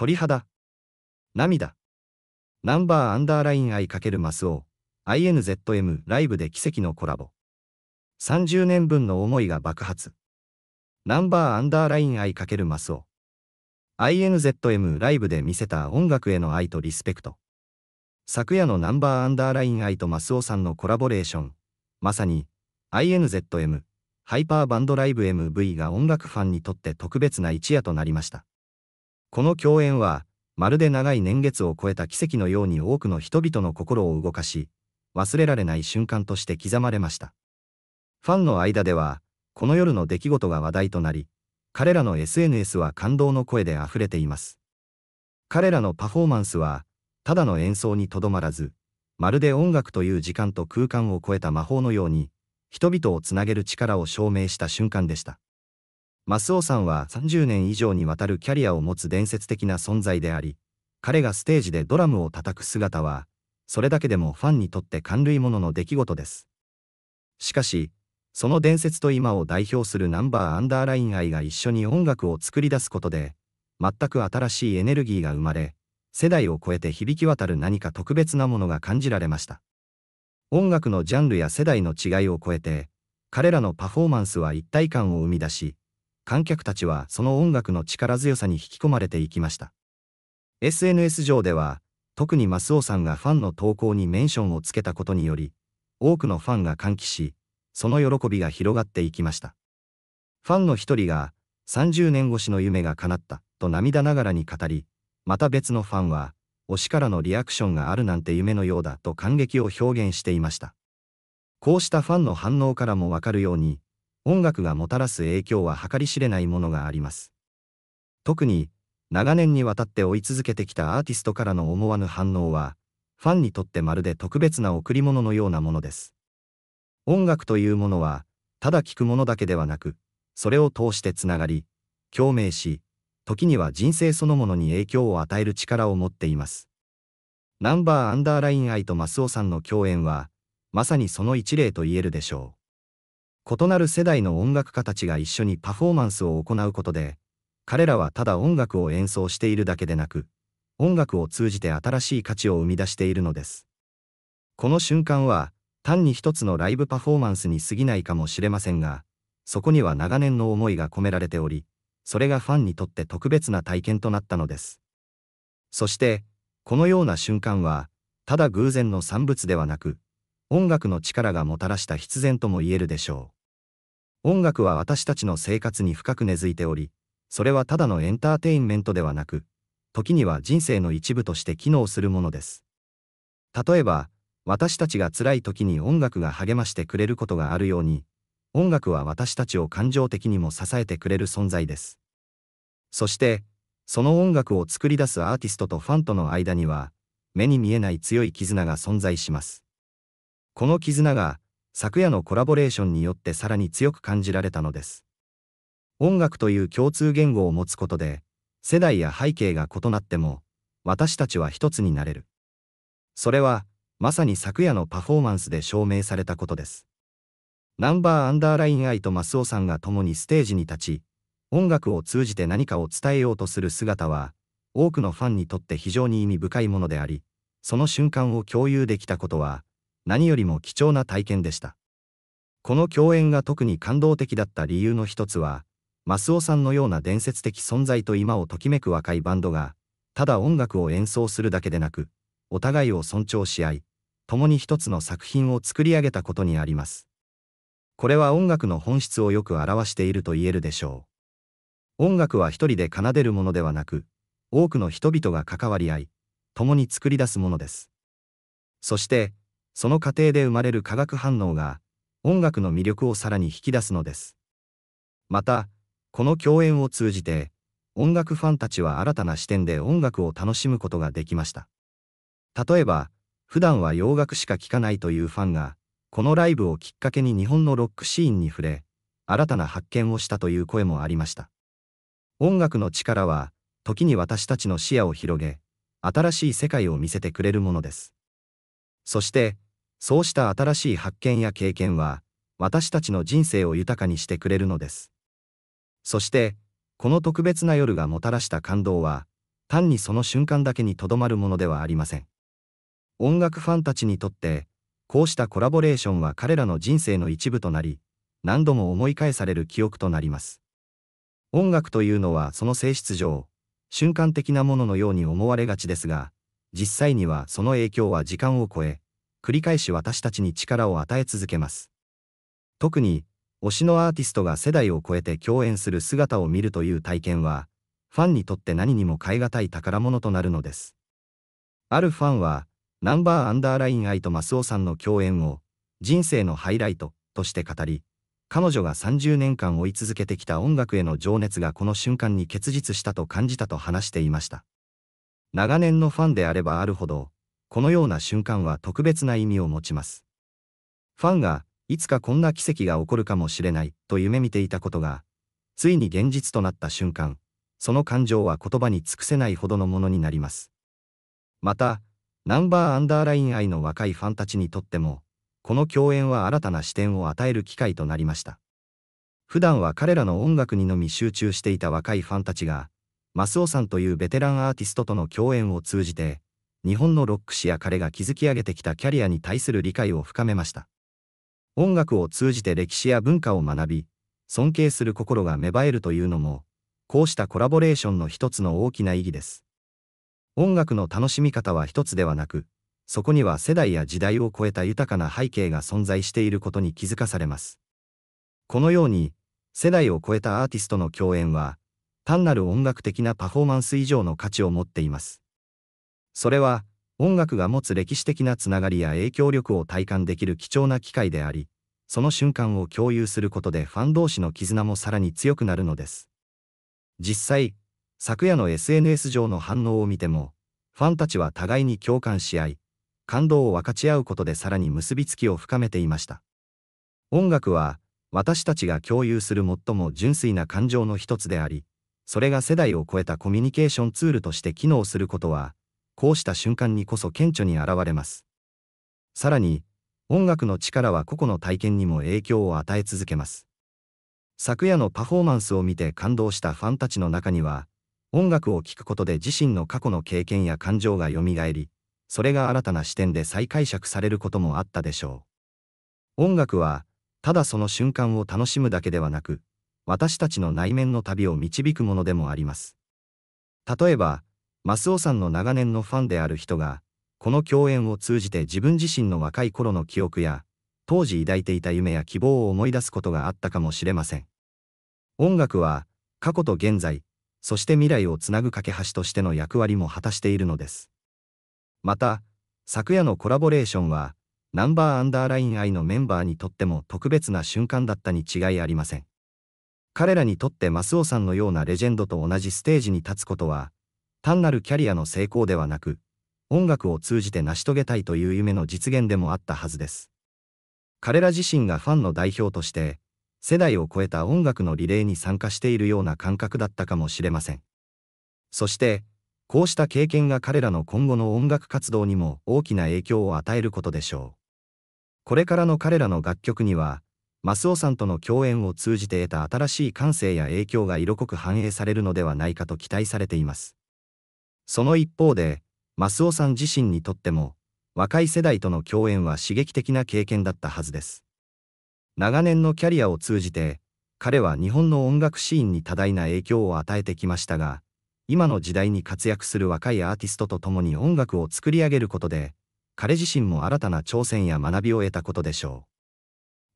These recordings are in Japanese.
鳥肌。涙。ナンバーアンダーライン I× マスオ INZM ライブで奇跡のコラボ。30年分の思いが爆発。ナンバーアンダーライン I× マスオ INZM ライブで見せた音楽への愛とリスペクト。昨夜のナンバーアンダーライン I とマスオさんのコラボレーション。まさに INZM ハイパーバンドライブ MV が音楽ファンにとって特別な一夜となりました。この共演は、まるで長い年月を超えた奇跡のように多くの人々の心を動かし、忘れられない瞬間として刻まれました。ファンの間では、この夜の出来事が話題となり、彼らの SNS は感動の声で溢れています。彼らのパフォーマンスは、ただの演奏にとどまらず、まるで音楽という時間と空間を超えた魔法のように、人々をつなげる力を証明した瞬間でした。マスオさんは30年以上にわたるキャリアを持つ伝説的な存在であり、彼がステージでドラムを叩く姿は、それだけでもファンにとって感類ものの出来事です。しかし、その伝説と今を代表するナンバーアンダーライン愛が一緒に音楽を作り出すことで、全く新しいエネルギーが生まれ、世代を超えて響き渡る何か特別なものが感じられました。音楽のジャンルや世代の違いを超えて、彼らのパフォーマンスは一体感を生み出し、観客たちはその音楽の力強さに引き込まれていきました。SNS 上では、特にマスオさんがファンの投稿にメンションをつけたことにより、多くのファンが歓喜し、その喜びが広がっていきました。ファンの一人が、30年越しの夢が叶った、と涙ながらに語り、また別のファンは、推しからのリアクションがあるなんて夢のようだと感激を表現していました。こうしたファンの反応からもわかるように、音楽がもたらす影響は計り知れないものがあります。特に、長年にわたって追い続けてきたアーティストからの思わぬ反応は、ファンにとってまるで特別な贈り物のようなものです。音楽というものは、ただ聴くものだけではなく、それを通してつながり、共鳴し、時には人生そのものに影響を与える力を持っています。ナンバーアンダーライン愛とマスオさんの共演は、まさにその一例と言えるでしょう。異なる世代の音楽家たちが一緒にパフォーマンスを行うことで、彼らはただ音楽を演奏しているだけでなく、音楽を通じて新しい価値を生み出しているのです。この瞬間は、単に一つのライブパフォーマンスに過ぎないかもしれませんが、そこには長年の思いが込められており、それがファンにとって特別な体験となったのです。そして、このような瞬間は、ただ偶然の産物ではなく、音楽の力がもたらした必然とも言えるでしょう。音楽は私たちの生活に深く根付いており、それはただのエンターテインメントではなく、時には人生の一部として機能するものです。例えば、私たちが辛い時に音楽が励ましてくれることがあるように、音楽は私たちを感情的にも支えてくれる存在です。そして、その音楽を作り出すアーティストとファンとの間には、目に見えない強い絆が存在します。この絆が、昨夜のコラボレーションによってさらに強く感じられたのです。音楽という共通言語を持つことで、世代や背景が異なっても、私たちは一つになれる。それは、まさに昨夜のパフォーマンスで証明されたことです。ナンバーアンダーラインイとマスオさんが共にステージに立ち、音楽を通じて何かを伝えようとする姿は、多くのファンにとって非常に意味深いものであり、その瞬間を共有できたことは、何よりも貴重な体験でした。この共演が特に感動的だった理由の一つは、マスオさんのような伝説的存在と今をときめく若いバンドが、ただ音楽を演奏するだけでなく、お互いを尊重し合い、共に一つの作品を作り上げたことにあります。これは音楽の本質をよく表していると言えるでしょう。音楽は一人で奏でるものではなく、多くの人々が関わり合い、共に作り出すものです。そして、その過程で生まれる化学反応が音楽の魅力をさらに引き出すのです。また、この共演を通じて音楽ファンたちは新たな視点で音楽を楽しむことができました。例えば、普段は洋楽しか聴かないというファンが、このライブをきっかけに日本のロックシーンに触れ、新たな発見をしたという声もありました。音楽の力は、時に私たちの視野を広げ、新しい世界を見せてくれるものです。そして、そうした新しい発見や経験は、私たちの人生を豊かにしてくれるのです。そして、この特別な夜がもたらした感動は、単にその瞬間だけにとどまるものではありません。音楽ファンたちにとって、こうしたコラボレーションは彼らの人生の一部となり、何度も思い返される記憶となります。音楽というのはその性質上、瞬間的なもののように思われがちですが、実際にはその影響は時間を超え、繰り返し私たちに力を与え続けます。特に、推しのアーティストが世代を超えて共演する姿を見るという体験は、ファンにとって何にも代え難い宝物となるのです。あるファンは、ナンバーアンダーライン愛とマスオさんの共演を、人生のハイライトとして語り、彼女が30年間追い続けてきた音楽への情熱がこの瞬間に結実したと感じたと話していました。長年のファンであればあるほど、このような瞬間は特別な意味を持ちます。ファンが、いつかこんな奇跡が起こるかもしれないと夢見ていたことが、ついに現実となった瞬間、その感情は言葉に尽くせないほどのものになります。また、ナンバーアンダーライン愛の若いファンたちにとっても、この共演は新たな視点を与える機会となりました。普段は彼らの音楽にのみ集中していた若いファンたちが、マスオさんというベテランアーティストとの共演を通じて、日本のロック史や彼が築き上げてきたキャリアに対する理解を深めました。音楽を通じて歴史や文化を学び、尊敬する心が芽生えるというのも、こうしたコラボレーションの一つの大きな意義です。音楽の楽しみ方は一つではなく、そこには世代や時代を超えた豊かな背景が存在していることに気づかされます。このように、世代を超えたアーティストの共演は、単なる音楽的なパフォーマンス以上の価値を持っています。それは、音楽が持つ歴史的なつながりや影響力を体感できる貴重な機会であり、その瞬間を共有することでファン同士の絆もさらに強くなるのです。実際、昨夜の SNS 上の反応を見ても、ファンたちは互いに共感し合い、感動を分かち合うことでさらに結びつきを深めていました。音楽は、私たちが共有する最も純粋な感情の一つであり、それが世代を超えたコミュニケーションツールとして機能することは、こうした瞬間にこそ顕著に現れます。さらに、音楽の力は個々の体験にも影響を与え続けます。昨夜のパフォーマンスを見て感動したファンたちの中には、音楽を聴くことで自身の過去の経験や感情が蘇り、それが新たな視点で再解釈されることもあったでしょう。音楽は、ただその瞬間を楽しむだけではなく、私たちの内面の旅を導くものでもあります。例えば、マスオさんの長年のファンである人が、この共演を通じて自分自身の若い頃の記憶や、当時抱いていた夢や希望を思い出すことがあったかもしれません。音楽は、過去と現在、そして未来をつなぐ架け橋としての役割も果たしているのです。また、昨夜のコラボレーションは、ナンバーアンダーライン I のメンバーにとっても特別な瞬間だったに違いありません。彼らにとってマスオさんのようなレジェンドと同じステージに立つことは、単なるキャリアの成功ではなく、音楽を通じて成し遂げたいという夢の実現でもあったはずです。彼ら自身がファンの代表として、世代を超えた音楽のリレーに参加しているような感覚だったかもしれません。そして、こうした経験が彼らの今後の音楽活動にも大きな影響を与えることでしょう。これからの彼らの楽曲には、マスオさんとの共演を通じて得た新しい感性や影響が色濃く反映されるのではないかと期待されています。その一方で、マスオさん自身にとっても、若い世代との共演は刺激的な経験だったはずです。長年のキャリアを通じて、彼は日本の音楽シーンに多大な影響を与えてきましたが、今の時代に活躍する若いアーティストと共に音楽を作り上げることで、彼自身も新たな挑戦や学びを得たことでしょ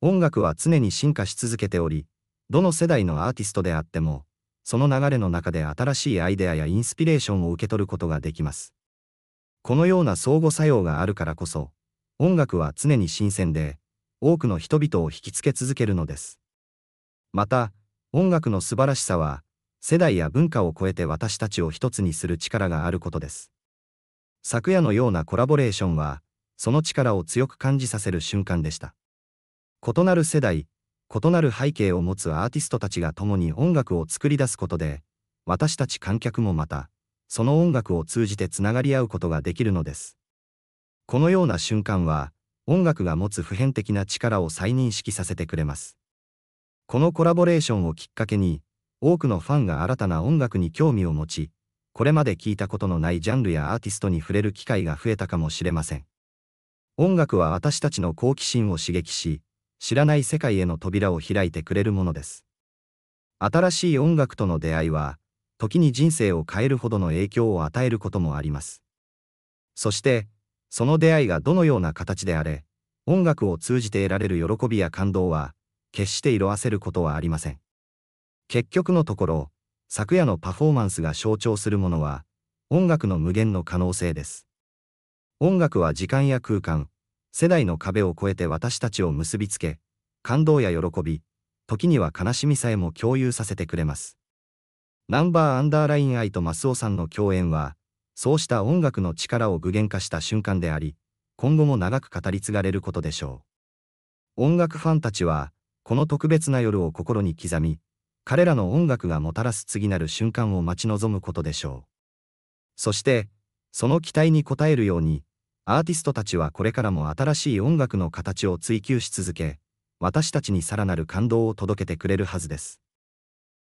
う。音楽は常に進化し続けており、どの世代のアーティストであっても、その流れの中で新しいアイデアやインスピレーションを受け取ることができます。このような相互作用があるからこそ、音楽は常に新鮮で、多くの人々を引きつけ続けるのです。また、音楽の素晴らしさは、世代や文化を超えて私たちを一つにする力があることです。昨夜のようなコラボレーションは、その力を強く感じさせる瞬間でした。異なる世代、異なる背景を持つアーティストたちが共に音楽を作り出すことで、私たち観客もまた、その音楽を通じてつながり合うことができるのです。このような瞬間は、音楽が持つ普遍的な力を再認識させてくれます。このコラボレーションをきっかけに、多くのファンが新たな音楽に興味を持ち、これまで聞いたことのないジャンルやアーティストに触れる機会が増えたかもしれません。音楽は私たちの好奇心を刺激し、知らない世界への扉を開いてくれるものです。新しい音楽との出会いは、時に人生を変えるほどの影響を与えることもあります。そして、その出会いがどのような形であれ、音楽を通じて得られる喜びや感動は、決して色あせることはありません。結局のところ、昨夜のパフォーマンスが象徴するものは、音楽の無限の可能性です。音楽は時間や空間、世代の壁を越えて私たちを結びつけ、感動や喜び、時には悲しみさえも共有させてくれます。ナンバーアンダーライン愛とマスオさんの共演は、そうした音楽の力を具現化した瞬間であり、今後も長く語り継がれることでしょう。音楽ファンたちは、この特別な夜を心に刻み、彼らの音楽がもたらす次なる瞬間を待ち望むことでしょう。そして、その期待に応えるように、アーティストたちはこれからも新しい音楽の形を追求し続け、私たちにさらなる感動を届けてくれるはずです。